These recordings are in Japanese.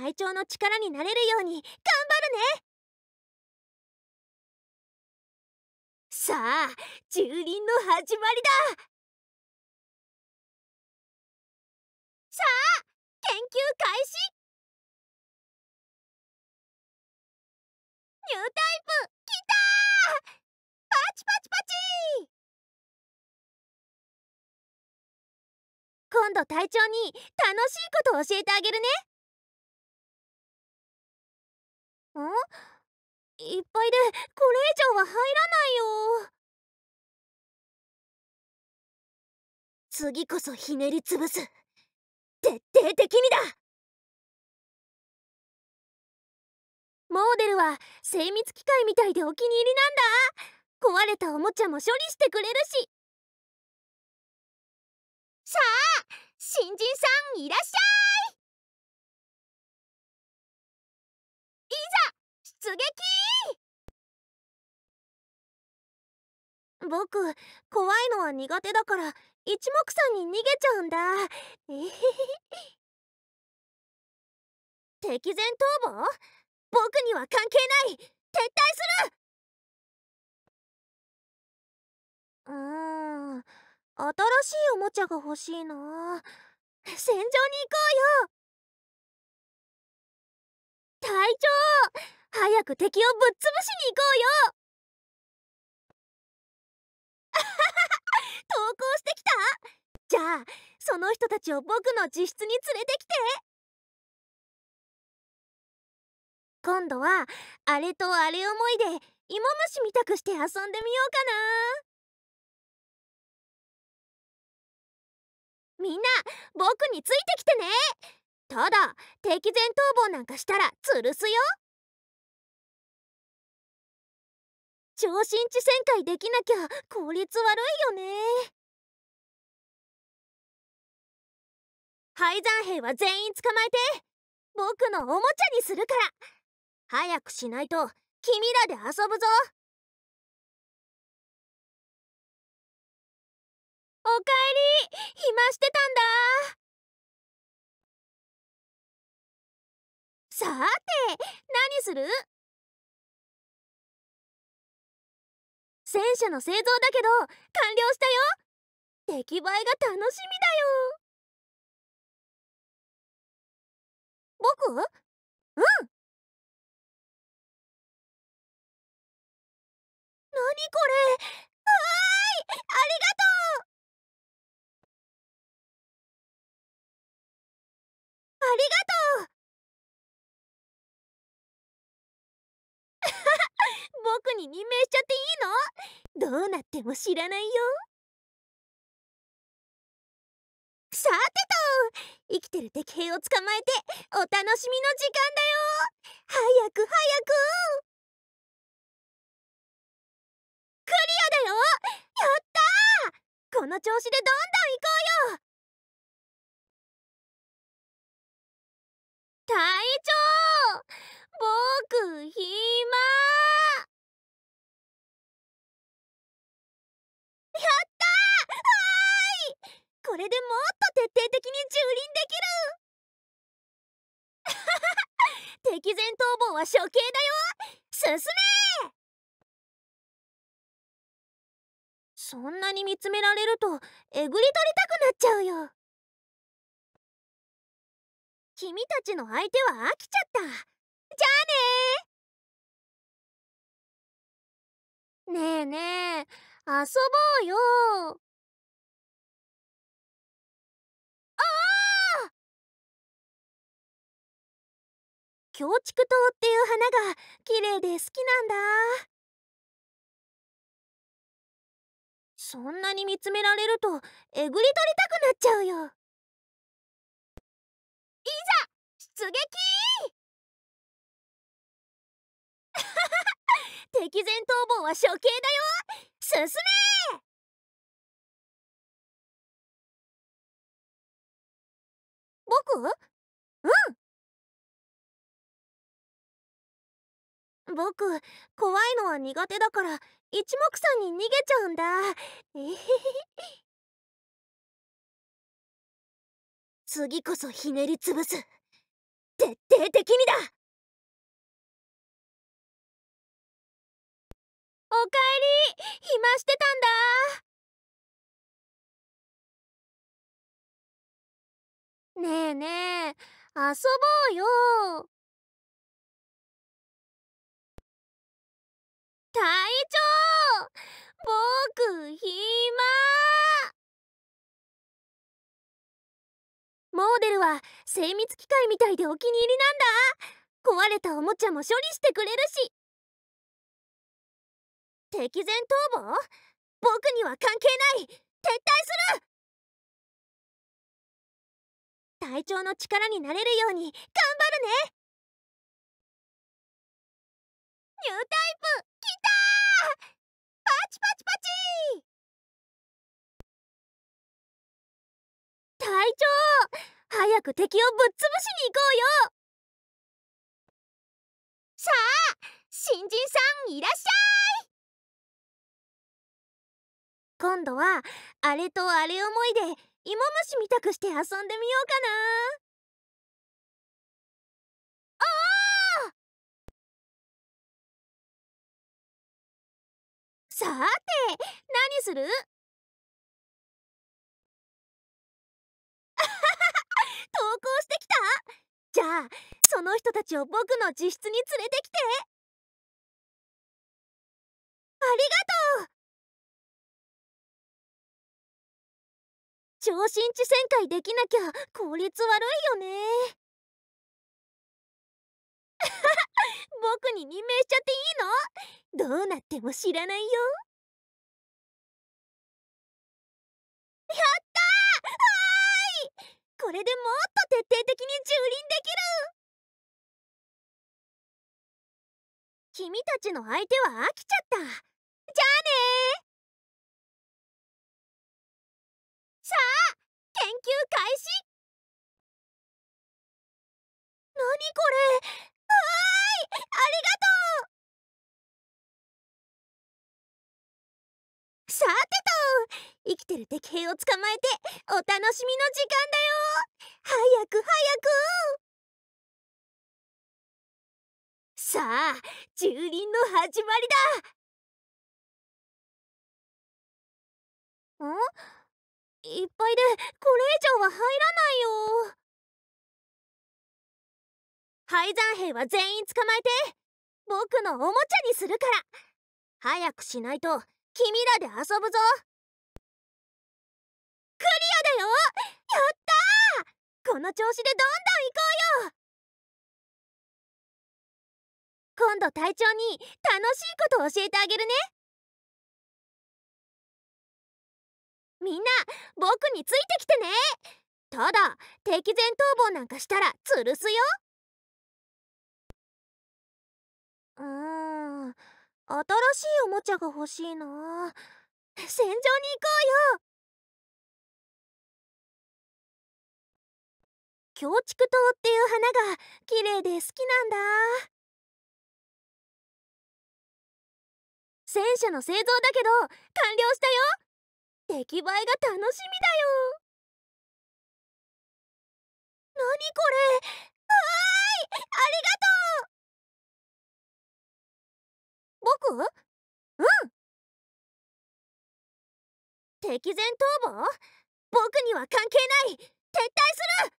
隊長の力になれるように頑張るねさあ蹂躙の始まりださあ研究開始ニュータイプきたーパチパチパチ今度隊長に楽しいこと教えてあげるねんいっぱいでこれ以上は入らないよ次こそひねりつぶす徹底的にだモーデルは精密機械みたいでお気に入りなんだ壊れたおもちゃも処理してくれるしさあ新人さんいらっしゃい僕怖いのは苦手だから一目散に逃げちゃうんだ 敵前逃亡僕には関係ない撤退するうーん新しいおもちゃが欲しいな戦場に行こうよ隊長早く敵をぶっ潰しに行こうよかその人たちを僕の自室に連れてきて今度はあれとあれ思いで芋虫みたくして遊んでみようかなみんな僕についてきてねただ敵前逃亡なんかしたら吊るすよ超新地旋回できなきゃ効率悪いよね廃山兵は全員捕まえて僕のおもちゃにするから早くしないと君らで遊ぶぞおかえり暇してたんださて何する戦車の製造だけど完了したよ出来栄えが楽しみだよ僕うん何これわーいありがとうありがとう 僕に任命しちゃっていいのどうなっても知らないよさてと生きてる敵兵を捕まえてお楽しみの時間だよ早く早くクリアだよやったこの調子でどんどん行こうよ隊長僕暇やったこれでもっと徹底的に蹂躙できる 敵前逃亡は処刑だよ進めそんなに見つめられるとえぐり取りたくなっちゃうよ君たちの相手は飽きちゃったじゃあねねえねえ遊ぼうよキ竹ウっていう花が綺麗で好きなんだそんなに見つめられるとえぐり取りたくなっちゃうよいざ出撃 敵前逃亡は処刑だよ進め僕うん僕怖いのは苦手だから一目散に逃げちゃうんだえへへ次こそひねりつぶす徹底的にだおかえり暇してたんだねえねえ遊ぼうよ隊長僕暇モーデルは精密機械みたいでお気に入りなんだ壊れたおもちゃも処理してくれるし敵前逃亡僕には関係ない撤退する隊長の力になれるように頑張るねニュータイプきたパチパチパチ隊長早く敵をぶっ潰しに行こうよさあ新人さんいらっしゃい今度はあれとあれ思いで芋虫みたくして遊んでみようかなさて何する 投稿してきたじゃあその人たちを僕の自室に連れてきてありがとう超新地旋回できなきゃ効率悪いよね僕に任命しちゃっていいのどうなっても知らないよやったーはいこれでもっと徹底的に蹂躙できる君たちの相手は飽きちゃったじゃあねさあ研究開始何これわーありがとうさてと生きてる敵兵を捕まえてお楽しみの時間だよ早く早くさあ蹂躙の始まりだんいっぱいでこれ以上は入らないよ廃山兵は全員捕まえて僕のおもちゃにするから早くしないと君らで遊ぶぞクリアだよやったーこの調子でどんどん行こうよ今度隊長に楽しいことを教えてあげるねみんな僕についてきてねただ敵前逃亡なんかしたら吊るすよ新しいおもちゃが欲しいな戦場に行こうよ強竹刀っていう花が綺麗で好きなんだ戦車の製造だけど完了したよ出来栄えが楽しみだよ何これわーいありがとう僕うん敵前逃亡僕には関係ない撤退する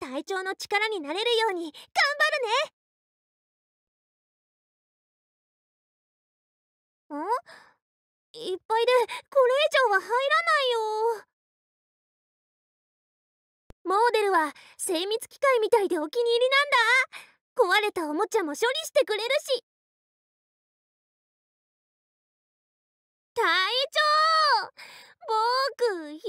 隊長の力になれるように頑張るねんいっぱいでこれ以上は入らないよモーデルは精密機械みたいでお気に入りなんだ壊れたおもちゃも処理してくれるし隊長僕暇